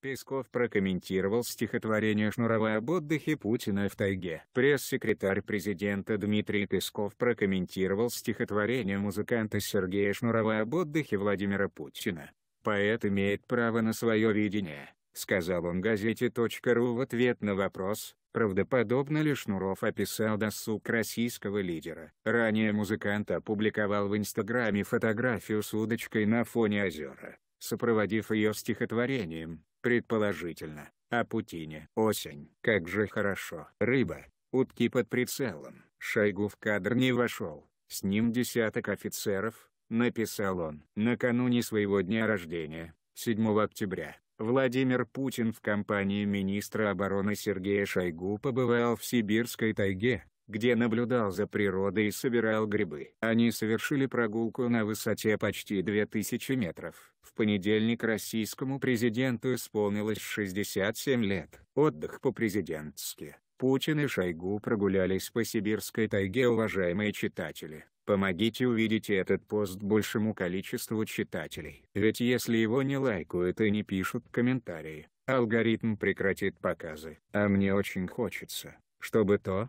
Песков прокомментировал стихотворение Шнурова об отдыхе Путина в тайге. Пресс-секретарь президента Дмитрий Песков прокомментировал стихотворение музыканта Сергея Шнурова об отдыхе Владимира Путина. «Поэт имеет право на свое видение», — сказал он газете. ру в ответ на вопрос, правдоподобно ли Шнуров описал досуг российского лидера. Ранее музыкант опубликовал в Инстаграме фотографию с удочкой на фоне озера, сопроводив ее стихотворением Предположительно, о а Путине. Осень. Как же хорошо. Рыба. Утки под прицелом. Шойгу в кадр не вошел. С ним десяток офицеров, написал он. Накануне своего дня рождения, 7 октября, Владимир Путин в компании министра обороны Сергея Шойгу побывал в Сибирской тайге, где наблюдал за природой и собирал грибы. Они совершили прогулку на высоте почти 2000 метров. В понедельник российскому президенту исполнилось 67 лет. Отдых по-президентски. Путин и Шойгу прогулялись по сибирской тайге уважаемые читатели. Помогите увидеть этот пост большему количеству читателей. Ведь если его не лайкают и не пишут комментарии, алгоритм прекратит показы. А мне очень хочется, чтобы то,